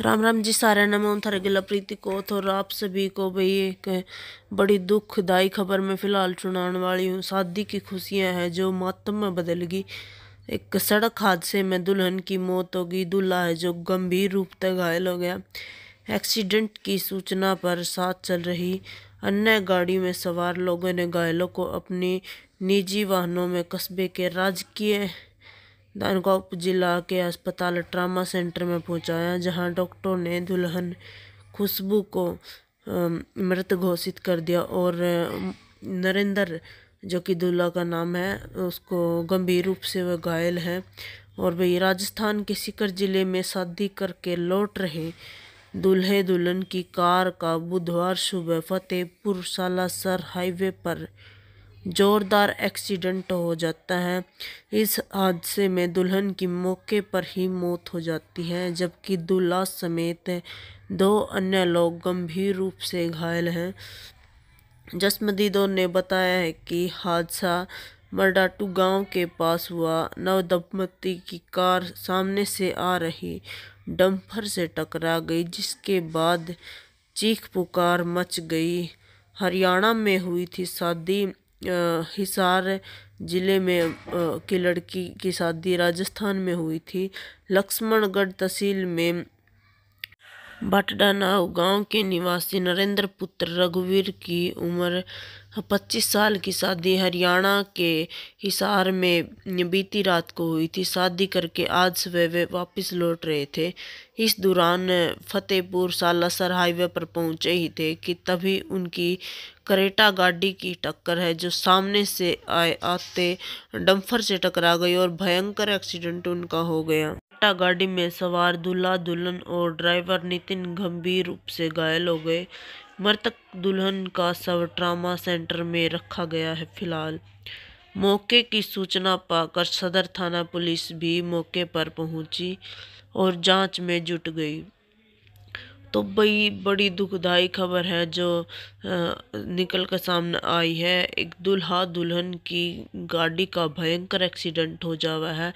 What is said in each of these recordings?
राम राम जी सारा नमो थर उन थारे गिला प्रीति को और तो आप सभी को भाई एक बड़ी दुखदाई खबर में फ़िलहाल सुनाने वाली हूँ शादी की खुशियाँ हैं जो मातम में बदलगी एक सड़क हादसे में दुल्हन की मौत होगी दूल्हा है जो गंभीर रूप से घायल हो गया एक्सीडेंट की सूचना पर साथ चल रही अन्य गाड़ी में सवार लोगों ने घायलों को अपनी निजी वाहनों में कस्बे के राजकीय धनकौप जिला के अस्पताल ट्रामा सेंटर में पहुंचाया जहां डॉक्टरों ने दुल्हन खुशबू को मृत घोषित कर दिया और नरेंद्र जो कि दूल्हा का नाम है उसको गंभीर रूप से वह घायल है और वही राजस्थान के सीकर जिले में शादी करके लौट रहे दूल्हे दुल्हन की कार का बुधवार सुबह फतेहपुर सालासर हाईवे पर ज़ोरदार एक्सीडेंट हो जाता है इस हादसे में दुल्हन की मौके पर ही मौत हो जाती है जबकि दूल्हा समेत दो अन्य लोग गंभीर रूप से घायल हैं जसमदीदों ने बताया है कि हादसा मरडाटू गांव के पास हुआ नवदंपति की कार सामने से आ रही डंपर से टकरा गई जिसके बाद चीख पुकार मच गई हरियाणा में हुई थी शादी हिसार ज़िले में की लड़की की शादी राजस्थान में हुई थी लक्ष्मणगढ़ तहसील में भटडानाव गांव के निवासी नरेंद्र पुत्र रघुवीर की उम्र पच्चीस साल की शादी हरियाणा के हिसार में बीती रात को हुई थी शादी करके आज सुबह वे वापस लौट रहे थे इस दौरान फतेहपुर सालासर हाईवे पर पहुंचे ही थे कि तभी उनकी करेटा गाड़ी की टक्कर है जो सामने से आए आते डम्फर से टकरा गई और भयंकर एक्सीडेंट उनका हो गया टाटा गाड़ी में सवार दूल्हा दुल्हन और ड्राइवर नितिन गंभीर रूप से घायल हो गए मृतक दुल्हन का शव ट्रामा सेंटर में रखा गया है फिलहाल मौके की सूचना पाकर सदर थाना पुलिस भी मौके पर पहुंची और जांच में जुट गई तो भाई बड़ी दुखदाई खबर है जो निकल कर सामने आई है एक दुल्हा दुल्हन की गाड़ी का भयंकर एक्सीडेंट हो जावा है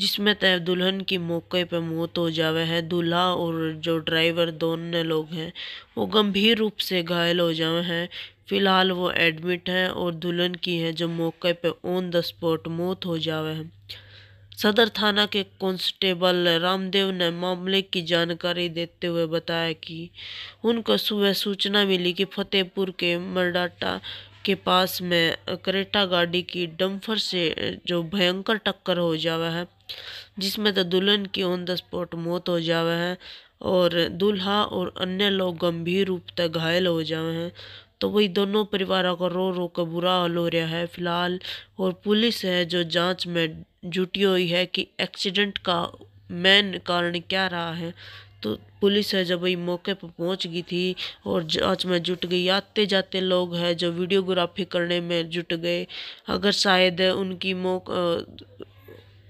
जिसमें तय दुल्हन की मौके पर मौत हो जावा है दूल्हा और जो ड्राइवर दोनों लोग हैं वो गंभीर रूप से घायल हो जावे हैं फ़िलहाल वो एडमिट हैं और दुल्हन की है जो मौके पर ऑन द स्पॉट मौत हो जावे है सदर थाना के कांस्टेबल रामदेव ने मामले की जानकारी देते हुए बताया कि उनको सुबह सूचना मिली कि फतेहपुर के मरडाटा के पास में करेटा गाड़ी की डम्फर से जो भयंकर टक्कर हो जावे है जिसमें तो दुल्हन की ऑन द स्पॉट मौत हो जावे है और दूल्हा और अन्य लोग गंभीर रूप से घायल हो जावे हैं तो वही दोनों परिवारों का रो रो कर बुरा हाल हो रहा है फिलहाल और पुलिस है जो जांच में जुटी हुई है कि एक्सीडेंट का मेन कारण क्या रहा है तो पुलिस है जब वही मौके पर पहुंच गई थी और जांच में जुट गई आते जाते लोग हैं जो वीडियोग्राफी करने में जुट गए अगर शायद उनकी मौ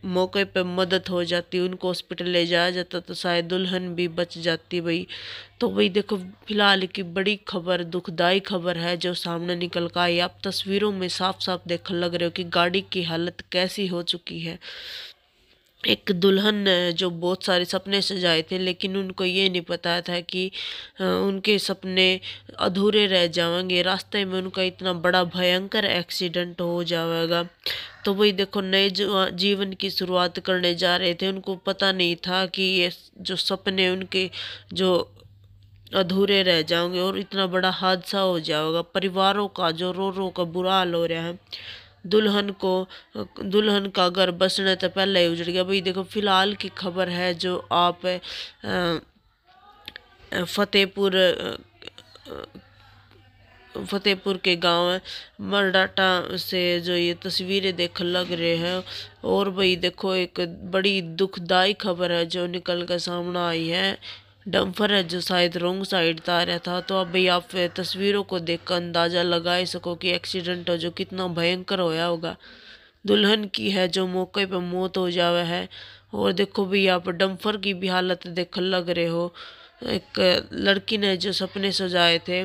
मौके पे मदद हो जाती उनको हॉस्पिटल ले जाया जाता तो शायद दुल्हन भी बच जाती भाई तो भाई देखो फिलहाल की बड़ी खबर दुखदाई खबर है जो सामने निकल का आई आप तस्वीरों में साफ साफ देखने लग रहे हो कि गाड़ी की हालत कैसी हो चुकी है एक दुल्हन जो बहुत सारे सपने सजाए थे लेकिन उनको ये नहीं पता था कि उनके सपने अधूरे रह जाएंगे रास्ते में उनका इतना बड़ा भयंकर एक्सीडेंट हो जाएगा तो वही देखो नए जीवन की शुरुआत करने जा रहे थे उनको पता नहीं था कि ये जो सपने उनके जो अधूरे रह जाएंगे और इतना बड़ा हादसा हो जाएगा परिवारों का जो रो रो का बुरा हाल हो रहा है दुल्हन को दुल्हन का घर बसने तो पहले ही उजड़ गया भाई देखो फ़िलहाल की खबर है जो आप फतेहपुर फतेहपुर के गांव मरडाटा से जो ये तस्वीरें देख लग रहे हैं और भाई देखो एक बड़ी दुखदाई खबर है जो निकल कर सामना आई है डम्फर है जो शायद रॉन्ग साइड आ रहा था तो अब भाई आप तस्वीरों को देखकर अंदाज़ा लगा सको कि एक्सीडेंट हो जो कितना भयंकर होया होगा दुल्हन की है जो मौके पर मौत हो जावे है और देखो भाई आप डम्फर की भी हालत देख लग रहे हो एक लड़की ने जो सपने सजाए थे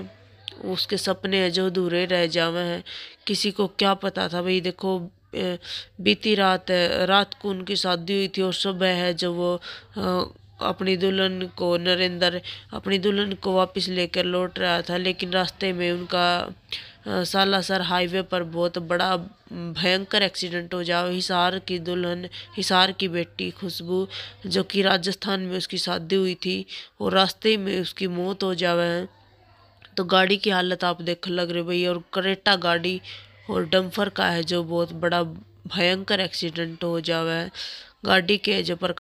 उसके सपने हैं जो अधूरे रह जावे हैं किसी को क्या पता था भाई देखो बीती रात है रात को उनकी शादी हुई थी और सुबह है जो वो अपनी दुल्हन को नरेंद्र अपनी दुल्हन को वापस लेकर लौट रहा था लेकिन रास्ते में उनका सालासर हाईवे पर बहुत बड़ा भयंकर एक्सीडेंट हो जाओ हिसार की दुल्हन हिसार की बेटी खुशबू जो कि राजस्थान में उसकी शादी हुई थी और रास्ते में उसकी मौत हो जावे है तो गाड़ी की हालत आप देख लग रही भाई और करेटा गाड़ी और डम्फर का है जो बहुत बड़ा भयंकर एक्सीडेंट हो जावे है गाड़ी के जो पर